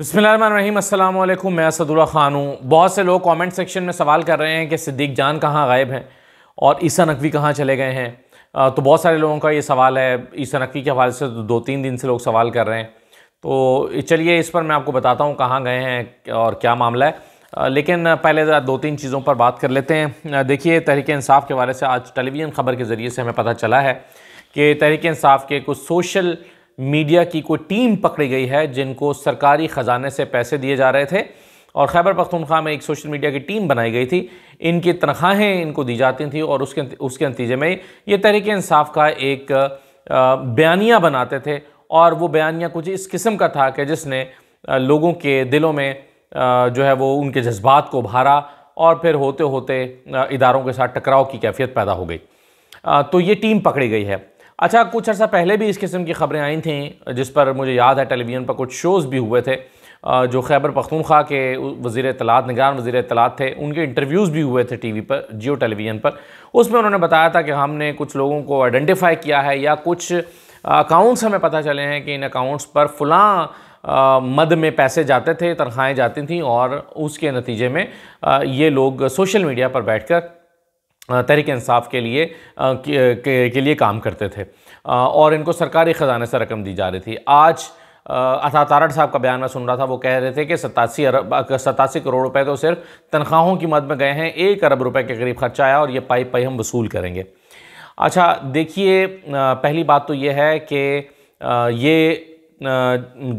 अस्सलाम अल्लाम मैं असदुल्ला ख़ान हूँ बहुत से लोग कमेंट सेक्शन में सवाल कर रहे हैं कि सिद्दीक जान कहाँ गायब हैं और ईसा नकवी कहाँ चले गए हैं तो बहुत सारे लोगों का ये सवाल है ईसा नकवी के हवाले से तो दो तीन दिन से लोग सवाल कर रहे हैं तो चलिए इस पर मैं आपको बताता हूँ कहाँ गए हैं और क्या मामला है लेकिन पहले ज़रा दो तीन चीज़ों पर बात कर लेते हैं देखिए तहरीक इंसाफ के हवाले से आज टेलीविज़न ख़बर के ज़रिए से हमें पता चला है कि तहरीक इंसाफ के कुछ सोशल मीडिया की कोई टीम पकड़ी गई है जिनको सरकारी ख़जाने से पैसे दिए जा रहे थे और खैबर पख्तूनख्वा में एक सोशल मीडिया की टीम बनाई गई थी इनकी तनख्वाहें इनको दी जाती थी और उसके उसके नतीजे में ये तहरीक इंसाफ का एक बयानिया बनाते थे और वो बयानिया कुछ इस किस्म का था कि जिसने लोगों के दिलों में जो है वो उनके जज्बात को भारा और फिर होते होते इदारों के साथ टकराव की कैफियत पैदा हो गई तो ये टीम पकड़ी गई है अच्छा कुछ अर्सा पहले भी इस किस्म की ख़बरें आई थी जिस पर मुझे याद है टेलीविज़न पर कुछ शोज़ भी हुए थे जो खैबर पख्तूनख्वा के वज़ी तलात निगरान वज़ी तलात थे उनके इंटरव्यूज़ भी हुए थे टी वी पर जियो टेलीविज़न पर उसमें उन्होंने बताया था कि हमने कुछ लोगों को आइडेंटिफाई किया है या कुछ अकाउंट्स हमें पता चले हैं कि इन अकाउंट्स पर फलां मद में पैसे जाते थे तनख्वाहें जाती थी और उसके नतीजे में ये लोग सोशल मीडिया पर बैठकर तहरीक इंसाफ के लिए के, लिए काम करते थे और इनको सरकारी ख़जाने से रकम दी जा रही थी आज अथा साहब का बयान मैं सुन रहा था वो कह रहे थे कि सतासी अरब सतासी करोड़ रुपए तो सिर्फ तनख्वाहों की मद में गए हैं एक अरब रुपए के करीब खर्चा आया और ये पाई पाई हम वसूल करेंगे अच्छा देखिए पहली बात तो ये है कि ये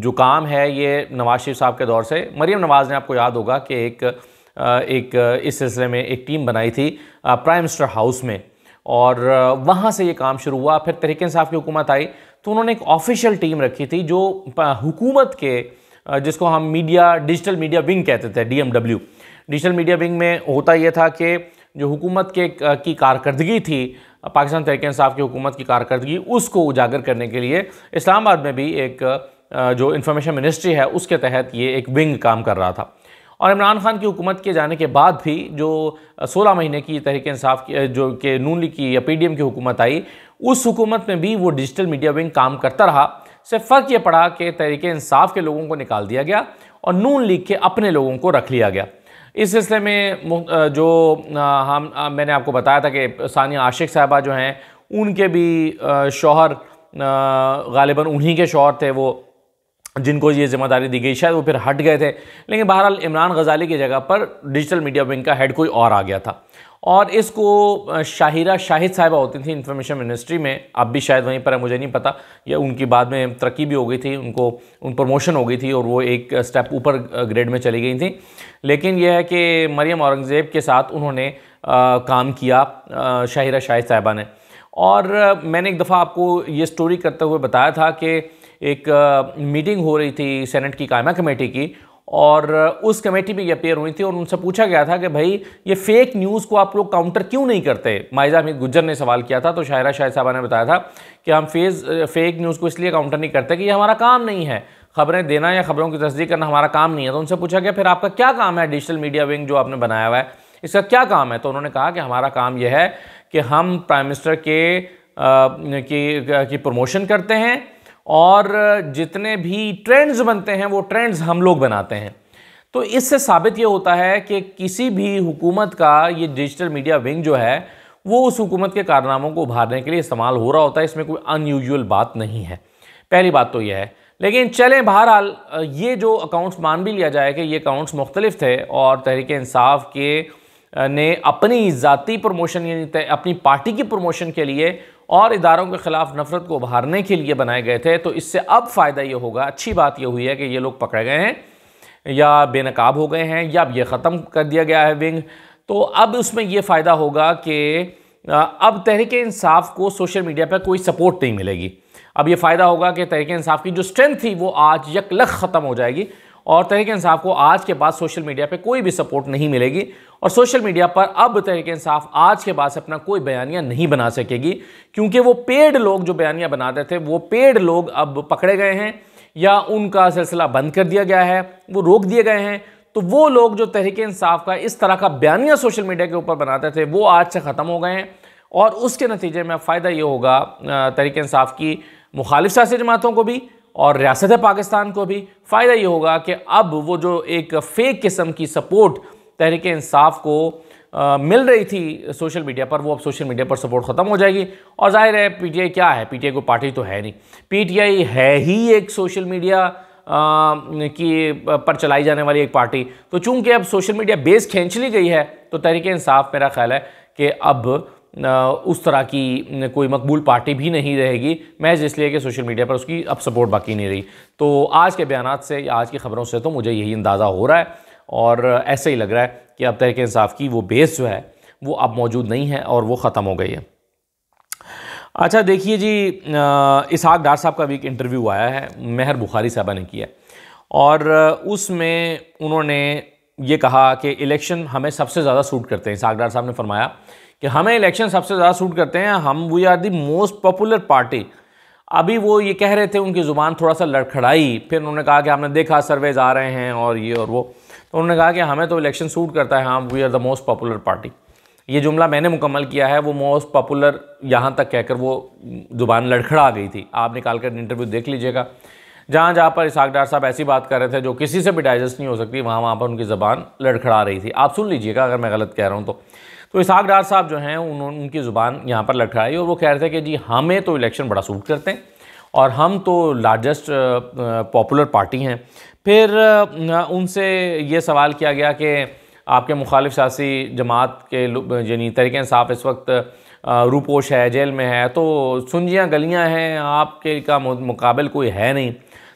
जो काम है ये नवाज शरीफ साहब के दौर से मरीम नवाज़ ने आपको याद होगा कि एक एक इस सिलसिले में एक टीम बनाई थी प्राइम मिनिस्टर हाउस में और वहाँ से ये काम शुरू हुआ फिर तरीके इंसाफ की हुकूमत आई तो उन्होंने एक ऑफिशियल टीम रखी थी जो हुकूमत के जिसको हम मीडिया डिजिटल मीडिया विंग कहते थे डी डिजिटल मीडिया विंग में होता यह था कि जो हुकूमत के की कारकर्दगी थी पाकिस्तान तहरीक इंसाफ की हुकूमत की कारकर्दगी उसको उजागर करने के लिए इस्लामाबाद में भी एक जो इन्फॉर्मेशन मिनिस्ट्री है उसके तहत ये एक विंग काम कर रहा था और इमरान खान की हुकूमत के जाने के बाद भी जो सोलह महीने की तहरीक इंसाफ की जो के नून लीग की या पी की हुकूमत आई उस हुकूमत में भी वो डिजिटल मीडिया विंग काम करता रहा सिर्फ फ़र्क ये पड़ा कि तहरीक इंसाफ के लोगों को निकाल दिया गया और नून लीग के अपने लोगों को रख लिया गया इस सिलसिले में जो हम मैंने आपको बताया था कि सानिया आशिक साहबा जो हैं उनके भी शौहर गालिबा उन्हीं के शौहर थे वो जिनको ये जिम्मेदारी दी गई शायद वो फिर हट गए थे लेकिन बहरहाल इमरान गजाली की जगह पर डिजिटल मीडिया विंग का हेड कोई और आ गया था और इसको शाहिरा शाहिद साहिबा होती थी इन्फॉर्मेशन मिनिस्ट्री में अब भी शायद वहीं पर है मुझे नहीं पता या उनकी बाद में तरक्की भी हो गई थी उनको उन प्रमोशन हो गई थी और वो एक स्टेप ऊपर ग्रेड में चली गई थी लेकिन यह है कि मरियम औरंगज़ेब के साथ उन्होंने आ, काम किया शाहिरा शाहिद साहिबा ने और मैंने एक दफ़ा आपको ये स्टोरी करते हुए बताया था कि एक मीटिंग हो रही थी सेनेट की कायमा कमेटी की और उस कमेटी में ये अपेयर हुई थी और उनसे पूछा गया था कि भाई ये फेक न्यूज़ को आप लोग काउंटर क्यों नहीं करते माइजा हमीद गुज्जर ने सवाल किया था तो शायरा शाह साहबा ने बताया था कि हम फेज फेक न्यूज़ को इसलिए काउंटर नहीं करते कि ये हमारा काम नहीं है खबरें देना या खबरों की तस्दीक करना हमारा काम नहीं है तो उनसे पूछा गया फिर आपका क्या काम है डिजिटल मीडिया विंग जो आपने बनाया हुआ है इसका क्या काम है तो उन्होंने कहा कि हमारा काम यह है कि हम प्राइम मिनिस्टर के की प्रमोशन करते हैं और जितने भी ट्रेंड्स बनते हैं वो ट्रेंड्स हम लोग बनाते हैं तो इससे साबित ये होता है कि किसी भी हुकूमत का ये डिजिटल मीडिया विंग जो है वो उस हुकूमत के कारनामों को उभारने के लिए इस्तेमाल हो रहा होता है इसमें कोई अनयूजल बात नहीं है पहली बात तो यह है लेकिन चलें बहरहाल ये जो अकाउंट्स मान भी लिया जाए कि ये अकाउंट्स मुख्तलिफ थे और तहरीक इंसाफ के ने अपनी ज़ाती प्रमोशन यानी अपनी पार्टी की प्रमोशन के लिए और इदारों के ख़िलाफ़ नफरत को उभारने के लिए बनाए गए थे तो इससे अब फ़ायदा ये होगा अच्छी बात यह हुई है कि ये लोग पकड़े गए हैं या बेनकाब हो गए हैं या अब ये ख़त्म कर दिया गया है विंग तो अब उसमें ये फ़ायदा होगा कि अब तहरीक इंसाफ को सोशल मीडिया पर कोई सपोर्ट नहीं मिलेगी अब ये फ़ायदा होगा कि तहरीक इंसाफ की जो स्ट्रेंथ थी वो आज यकलख ख़त्म हो जाएगी और तहरीक इंसाफ को आज के बाद सोशल मीडिया पे कोई भी सपोर्ट नहीं मिलेगी और सोशल मीडिया पर अब तरीके इंसाफ आज के बाद से अपना कोई बयानिया नहीं बना सकेगी क्योंकि वो पेड लोग जो बयानिया बनाते थे वो पेड लोग अब पकड़े गए हैं या उनका सिलसिला बंद कर दिया गया है वो रोक दिए गए हैं तो वो लोग जो तहरीक इंसाफ का इस तरह का बयानिया सोशल मीडिया के ऊपर बनाते थे वो आज से ख़त्म हो गए हैं और उसके नतीजे में फ़ायदा ये होगा तहरीक इंसाफ की मुखालिफ सियासी जमातों को भी और रियासत पाकिस्तान को भी फ़ायदा ये होगा कि अब वो जो एक फ़ेक किस्म की सपोर्ट तहरीक इंसाफ को आ, मिल रही थी सोशल मीडिया पर वो अब सोशल मीडिया पर सपोर्ट ख़त्म हो जाएगी और जाहिर है पीटीआई क्या है पीटीआई को पार्टी तो है नहीं पीटीआई है ही एक सोशल मीडिया की पर चलाई जाने वाली एक पार्टी तो चूंकि अब सोशल मीडिया बेस खींच ली गई है तो तहरीक इंसाफ मेरा ख्याल है कि अब उस तरह की कोई मकबूल पार्टी भी नहीं रहेगी मैं इसलिए कि सोशल मीडिया पर उसकी अब सपोर्ट बाकी नहीं रही तो आज के बयान से या आज की ख़बरों से तो मुझे यही अंदाज़ा हो रहा है और ऐसे ही लग रहा है कि अब तहरीक इंसाफ की वो बेस जो है वो अब मौजूद नहीं है और वो ख़त्म हो गई है अच्छा देखिए जी इसहाक डार साहब का भी एक इंटरव्यू आया है मेहर बुखारी साहबा ने किया और उसमें उन्होंने ये कहा कि इलेक्शन हमें सबसे ज़्यादा सूट करते हैं इसहाक डार साहब ने फरमाया कि हमें इलेक्शन सबसे ज़्यादा सूट करते हैं हम we are the most popular party अभी वो ये कह रहे थे उनकी ज़ुबान थोड़ा सा लड़खड़ाई फिर उन्होंने कहा कि हमने देखा सर्वेज आ रहे हैं और ये और वो तो उन्होंने कहा कि हमें तो इलेक्शन सूट करता है हाँ we are the most popular party ये जुमला मैंने मुकम्मल किया है वो मोस्ट पॉपुलर यहाँ तक कहकर वो ज़ुबान लड़खड़ा गई थी आप निकाल कर इंटरव्यू देख लीजिएगा जहाँ जहाँ पर इसाक डार साहब ऐसी बात कर रहे थे जो किसी से भी डाइजेस्ट नहीं हो सकती वहाँ वहाँ पर उनकी ज़बान लड़खड़ा रही थी आप सुन लीजिएगा अगर मैं गलत कह रहा हूँ तो तो इसाक डार साहब जो हैं उन्होंने उनकी ज़ुबान यहाँ पर लड़खड़ाई और वो कह रहे थे कि जी हमें तो इलेक्शन बड़ा सूट करते हैं और हम तो लार्जेस्ट पॉपुलर पार्टी हैं फिर उनसे ये सवाल किया गया कि आपके मुखालिफ सियासी जमात के यानी तरीके साफ़ इस वक्त रूपोश है जेल में है तो सुनजियाँ गलियाँ हैं आपके का मुकाबल कोई है नहीं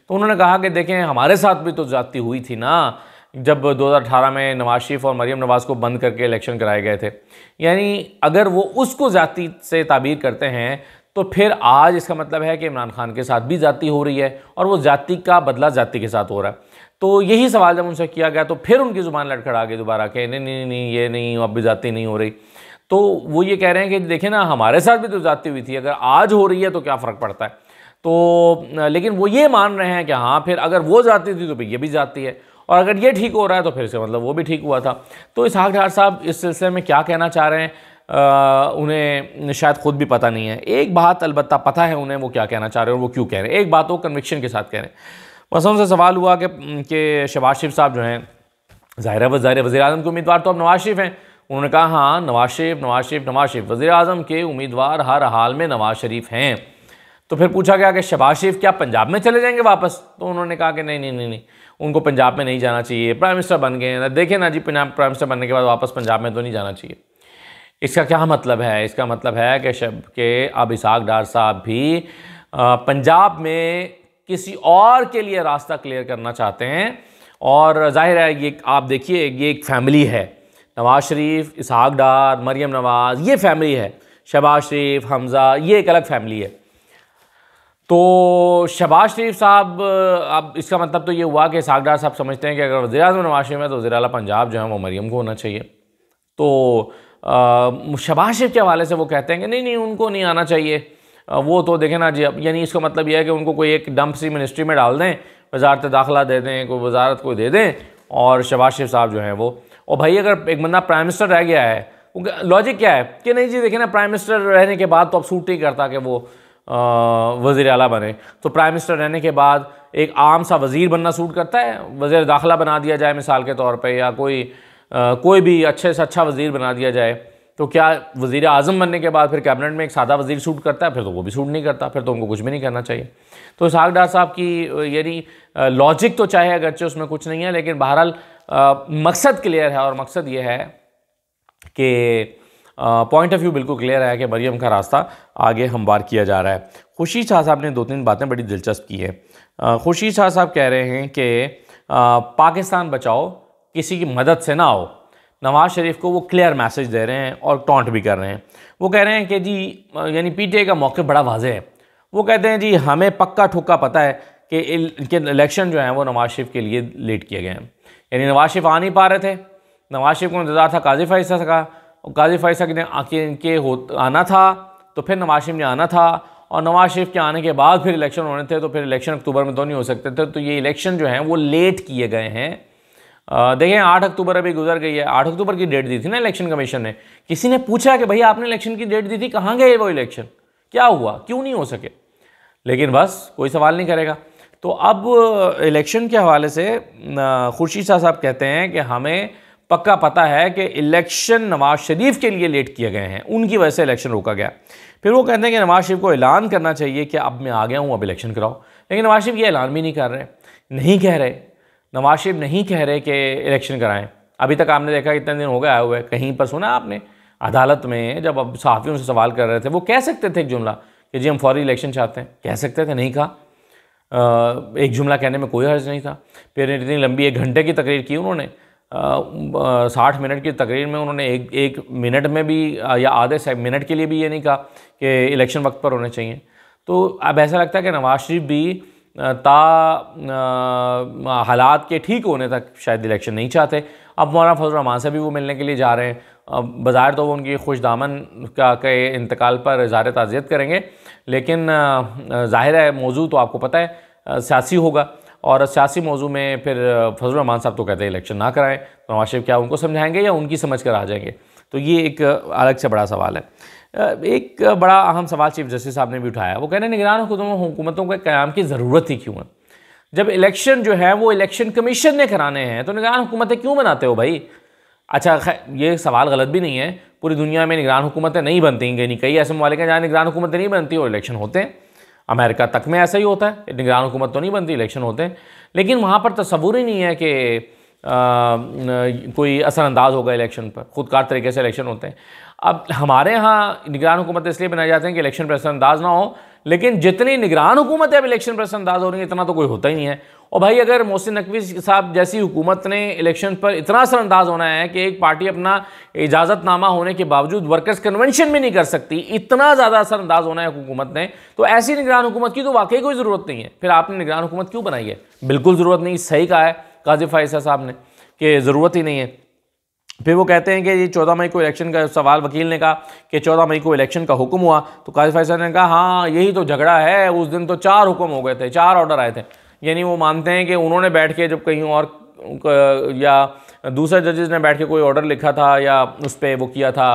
तो उन्होंने कहा कि देखें हमारे साथ भी तो जाती हुई थी ना जब 2018 में नवाज शरीफ और मरीम नवाज़ को बंद करके इलेक्शन कराए गए थे यानी अगर वो उसको जाती से ताबीर करते हैं तो फिर आज इसका मतलब है कि इमरान खान के साथ भी जाति हो रही है और वो जाति का बदला जाति के साथ हो रहा है तो यही सवाल जब उनसे किया गया तो फिर उनकी ज़ुबान आ गई दोबारा के नहीं नहीं नहीं ये नहीं अब भी जाति नहीं हो रही तो वो ये कह रहे हैं कि देखें ना हमारे साथ भी तो जाति हुई थी अगर आज हो रही है तो क्या फ़र्क पड़ता है तो लेकिन वो ये मान रहे हैं कि हाँ फिर अगर वो जाती थी तो भाई ये भी जाती है और अगर ये ठीक हो रहा है तो फिर से मतलब वो भी ठीक हुआ था तो इसहाक डार साहब इस सिलसिले में क्या कहना चाह रहे हैं आ, उन्हें शायद खुद भी पता नहीं है एक बात अलबत् पता है उन्हें वो क्या कहना चाह रहे हैं और वो क्यों कह रहे हैं एक बात वो कन्विक्शन के साथ कह रहे हैं बस उनसे सवाल हुआ कि कि शबाज शरीफ साहब जो हैं ज़ाहिर व ज़ाहिर वज़ी अजम के उम्मीदवार तो अब नवाज शरीफ हैं उन्होंने कहा हाँ नवाज शरीफ नवाज शरीफ नवाज शरीफ वज़ी अजम के उम्मीदवार हर हाल में नवाज शरीफ हैं तो फिर पूछा गया कि शबाज़ शरीफ क्या पंजाब में चले जाएंगे वापस तो उन्होंने कहा कि नहीं नहीं नहीं नहीं उनको पंजाब में नहीं जाना चाहिए प्राइम मिनिस्टर बन गए देखें ना जी पंजाब प्राइम मिनिस्टर बनने के बाद वापस पंजाब में तो नहीं जाना चाहिए इसका क्या मतलब है इसका मतलब है कि शब के अब इसहाक डार साहब भी पंजाब में किसी और के लिए रास्ता क्लियर करना चाहते हैं और जाहिर है ये आप देखिए ये एक फैमिली है नवाज शरीफ इसहाक डार मरियम नवाज़ ये फैमिली है शबाज शरीफ हमज़ा ये एक अलग फैमिली है तो शबाज शरीफ साहब अब इसका मतलब तो ये हुआ कि इसहाक डार साहब समझते हैं कि अगर वजी अजम नवाज शरीफ है तो वजी अला पंजाब जो है वो मरियम को होना चाहिए तो शबाशिफ के हवाले से वो कहते हैं कि नहीं नहीं उनको नहीं आना चाहिए वो तो देखें ना जी अब यानी इसका मतलब यह है कि उनको कोई एक डंप सी मिनिस्ट्री में डाल दें वजारत दाखिला दे दें कोई वजारत को दे दें और शबाज शरीफ साहब जो हैं वो और भाई अगर एक बंदा प्राइम मिनिस्टर रह गया है लॉजिक क्या है कि नहीं जी देखें ना प्राइम मिनिस्टर रहने के बाद तो अब सूट नहीं करता कि वो वज़ी अला बने तो प्राइम मिनिस्टर रहने के बाद एक आम सा वज़ीर बनना सूट करता है वज़ी दाखिला बना दिया जाए मिसाल के तौर पर या कोई कोई भी अच्छे से अच्छा वजीर बना दिया जाए तो क्या वज़ी अजम बनने के बाद फिर कैबिनेट में एक सादा वजीर सूट करता है फिर तो वो भी सूट नहीं करता फिर तो उनको कुछ भी नहीं करना चाहिए तो इसहाक डार साहब की यानी लॉजिक तो चाहे अगरचे उसमें कुछ नहीं है लेकिन बहरहाल मकसद क्लियर है और मकसद ये है कि पॉइंट ऑफ व्यू बिल्कुल क्लियर है कि मरियम का रास्ता आगे हमवार किया जा रहा है खुशी शाह साहब ने दो तीन बातें बड़ी दिलचस्प की हैं खुशी शाह साहब कह रहे हैं कि पाकिस्तान बचाओ किसी की मदद से ना हो नवाज़ शरीफ को वो क्लियर मैसेज दे रहे हैं और टॉन्ट भी कर रहे हैं वो कह रहे हैं कि जी यानी आई का मौके बड़ा वाजह है वो कहते हैं जी हमें पक्का ठुक्का पता है कि इनके इलेक्शन जो है वो नवाज शरीफ के लिए लेट किए गए हैं यानी नवाज शरीफ आ नहीं पा रहे थे नवाज शरीफ को इंतज़ार था काजी फाइसा का और काजी फैसक ने इनके हो आना था तो फिर नवाज शरीफ ने आना था और नवाज शरीफ के आने के बाद फिर इलेक्शन होने थे तो फिर इलेक्शन अक्टूबर में तो नहीं हो सकते थे तो ये इलेक्शन जो हैं वो लेट किए गए हैं देखें आठ अक्टूबर अभी गुजर गई है आठ अक्टूबर की डेट दी थी ना इलेक्शन कमीशन ने किसी ने पूछा कि भाई आपने इलेक्शन की डेट दी थी कहाँ गए वो इलेक्शन क्या हुआ क्यों नहीं हो सके लेकिन बस कोई सवाल नहीं करेगा तो अब इलेक्शन के हवाले से खुर्शीद शाह साहब कहते हैं कि हमें पक्का पता है कि इलेक्शन नवाज शरीफ के लिए लेट किए गए हैं उनकी वजह से इलेक्शन रोका गया फिर वो कहते हैं कि नवाज शरीफ को ऐलान करना चाहिए कि अब मैं आ गया हूँ अब इलेक्शन कराओ लेकिन नवाज शरीफ ये ऐलान भी नहीं कर रहे नहीं कह रहे नवाज शरीफ नहीं कह रहे कि इलेक्शन कराएं अभी तक आपने देखा इतने दिन हो गया आए हुए कहीं पर सुना आपने अदालत में जब अब सहाफ़ियों से सवाल कर रहे थे वो कह सकते थे एक जुमला कि जी हम फौरी इलेक्शन चाहते हैं कह सकते थे नहीं कहा एक जुमला कहने में कोई हर्ज नहीं था फिर इतनी लंबी एक घंटे की तकरीर की उन्होंने साठ मिनट की तकरीर में उन्होंने एक एक मिनट में भी आ, या आधे मिनट के लिए भी ये नहीं कहा कि इलेक्शन वक्त पर होने चाहिए तो अब ऐसा लगता है कि नवाज शरीफ भी ता हालात के ठीक होने तक शायद इलेक्शन नहीं चाहते अब मौलाना रहमान से भी वो मिलने के लिए जा रहे हैं अब बाज़ाहिर तो वो उनकी खुश दामन का के इंतकाल पर इजहार ताज़ियत करेंगे लेकिन ज़ाहिर है मौजू तो आपको पता है सियासी होगा और सियासी मौजू में फिर फजल रहमान साहब तो कहते हैं इलेक्शन ना कराएँ तो नवाज शरीफ क्या उनको समझाएँगे या उनकी समझ कर आ जाएंगे तो ये एक अलग से बड़ा सवाल है एक बड़ा अहम सवाल चीफ जस्टिस साहब ने भी उठाया वो कह रहे निगरान हुकूमतों के क्याम की ज़रूरत ही क्यों है जब इलेक्शन जो है वो इलेक्शन कमीशन ने कराने हैं तो निगरान हुकूमतें क्यों बनाते हो भाई अच्छा ये सवाल गलत भी नहीं है पूरी दुनिया में निगरान हुकूमतें नहीं बनती कहीं कई ऐसे ममालिक हैं जहाँ निगरान हुकूमतें नहीं बनती और इलेक्शन होते हैं अमेरिका तक में ऐसा ही होता है निगरान हुकूमत तो नहीं बनती इलेक्शन होते हैं लेकिन वहाँ पर तस्वूर ही नहीं है कि आ, कोई असरानंदाज होगा इलेक्शन पर खुदकार तरीके से इलेक्शन होते हैं अब हमारे यहाँ निगरान हुकूमत इसलिए बनाए जाते हैं कि इलेक्शन पर असरअंदाज ना हो लेकिन जितनी निगरान हुकूमत अब इलेक्शन पर असरअंदाज हो रही है इतना तो कोई होता ही नहीं है और भाई अगर मोहसिन नकवी साहब जैसी हुकूमत ने इलेक्शन पर इतना असरअंदाज होना है कि एक पार्टी अपना इजाज़तनामा होने के बावजूद वर्कर्स कन्वेंशन भी नहीं कर सकती इतना ज़्यादा असरअंदाज होना है हुकूमत ने तो ऐसी निगरान हुकूमत की तो वाकई कोई ज़रूरत नहीं है फिर आपने निगरान हुकूमत क्यों बनाई है बिल्कुल ज़रूरत नहीं सही कहा है काजिफ़ाइसा साहब ने कि ज़रूरत ही नहीं है फिर वो कहते हैं कि ये चौदह मई को इलेक्शन का सवाल वकील ने कहा कि चौदह मई को इलेक्शन का हुक्म हुआ तो काजी फैसल ने कहा हाँ यही तो झगड़ा है उस दिन तो चार हुक्म हो गए थे चार ऑर्डर आए थे यानी वो मानते हैं कि उन्होंने बैठ के जब कहीं और या दूसरे जजेज ने बैठ के कोई ऑर्डर लिखा था या उस पर वो किया था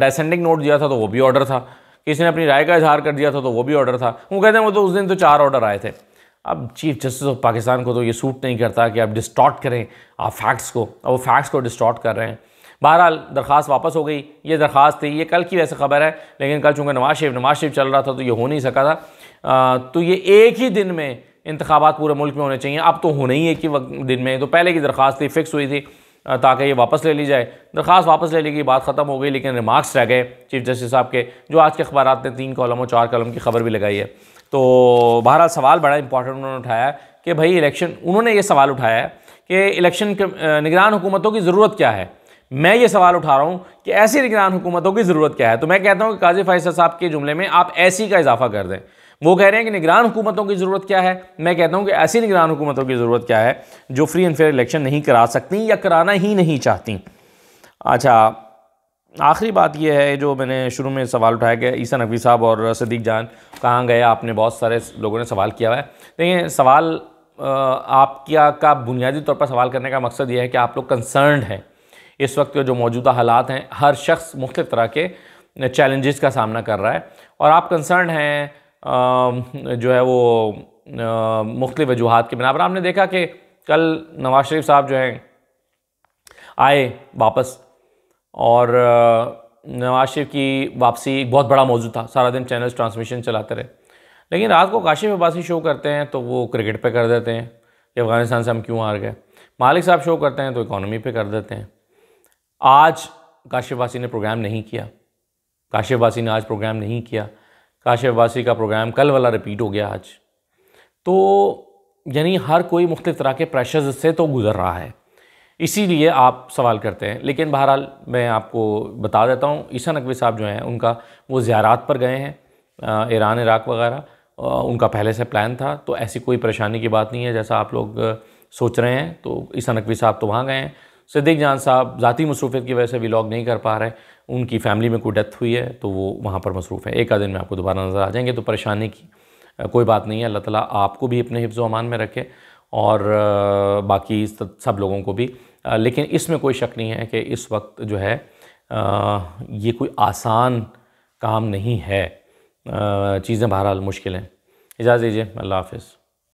डेसेंडिंग नोट दिया था तो वो भी ऑर्डर था किसी ने अपनी राय का इजहार कर दिया था तो वो भी ऑर्डर था वो कहते हैं वो तो उस दिन तो चार ऑर्डर आए थे अब चीफ जस्टिस ऑफ पाकिस्तान को तो ये सूट नहीं करता कि आप डिस्टॉट करें आप फैक्ट्स को वो फैक्ट्स को डिस्टॉट कर रहे हैं बहरहाल दरख्वास्त वापस हो गई ये दरख्वास्त थी ये कल की वैसे खबर है लेकिन कल चूँकि नवाज शरीफ नवाज शरीफ चल रहा था तो ये हो नहीं सका था आ, तो ये एक ही दिन में इंतबात पूरे मुल्क में होने चाहिए अब तो होने ही एक ही दिन में तो पहले की दरख्वास्त थी फिक्स हुई थी ताकि ये वापस ले ली जाए दरख्वास्त वापस ले ली गई बात ख़त्म हो गई लेकिन रिमार्क्स रह गए चीफ जस्टिस साहब के जो आज के अखबार ने तीन कॉलम और चार कॉलम की खबर भी लगाई है तो बहरहाल सवाल बड़ा इंपॉर्टेंट उन्होंने उठाया कि भाई इलेक्शन उन्होंने ये सवाल उठाया कि इलेक्शन निगरान हुकूमतों की ज़रूरत क्या है मैं ये सवाल उठा रहा हूँ कि ऐसी निगरान हुकूमतों की ज़रूरत क्या है तो मैं कहता हूँ कि काजी फाइसा साहब के जुमले में आप ऐसी का इजाफा कर दें वो कह रहे हैं कि निगरान हुकूमतों की ज़रूरत क्या है मैं कहता हूँ कि ऐसी निगरान हुकूमतों की ज़रूरत क्या है जो फ्री एंड फेयर इलेक्शन नहीं करा सकती या कराना ही नहीं चाहती अच्छा आखिरी बात यह है जो मैंने शुरू में सवाल उठाया कि ईसा नकवी साहब और सदीक जान कहाँ गए आपने बहुत सारे लोगों ने सवाल किया हुआ है देखिए सवाल आपका का बुनियादी तौर पर सवाल करने का मकसद यह है कि आप लोग कंसर्न हैं इस वक्त जो मौजूदा हालात हैं हर शख्स मुख्त तरह के चैलेंजेस का सामना कर रहा है और आप कंसर्न हैं जो है वो मुख्तु वजूहत के बिना पर आपने देखा कि कल नवाज शरीफ साहब जो हैं आए वापस और नवाज शरीफ की वापसी एक बहुत बड़ा मौजू था सारा दिन चैनल्स ट्रांसमिशन चलाते रहे लेकिन रात को काशिफ अब्बासी शो करते हैं तो वो क्रिकेट पे कर देते हैं कि अफ़गानिस्तान से हम क्यों हार गए मालिक साहब शो करते हैं तो इकानमी पे कर देते हैं आज काशिफ अब्बासी ने प्रोग्राम नहीं किया काशिफ अब्बासी ने आज प्रोग्राम नहीं किया काशिफ अब्बासी का प्रोग्राम कल वाला रिपीट हो गया आज तो यानी हर कोई मुख्तलिफ तरह के प्रेशर्स से तो गुज़र रहा है इसीलिए आप सवाल करते हैं लेकिन बहरहाल मैं आपको बता देता हूँ ईसा नकवी साहब जो हैं उनका वो ज़्यारात पर गए हैं ईरान इराक वगैरह उनका पहले से प्लान था तो ऐसी कोई परेशानी की बात नहीं है जैसा आप लोग सोच रहे हैं तो ईसा नकवी साहब तो वहाँ गए हैं सिद्दीक जान साहब ज़ाती मसरूफियत की वजह से व्लॉग नहीं कर पा रहे उनकी फैमिली में कोई डेथ हुई है तो वो वहाँ पर मसरूफ़ है एक आध दिन में आपको दोबारा नज़र आ जाएंगे तो परेशानी की कोई बात नहीं है अल्लाह ताला आपको भी अपने हिफ्ज़ अमान में रखे और बाकी सब लोगों को भी लेकिन इसमें कोई शक नहीं है कि इस वक्त जो है ये कोई आसान काम नहीं है चीज़ें बहरहाल मुश्किल हैं इजाज़त दीजिए अल्लाह हाफिज़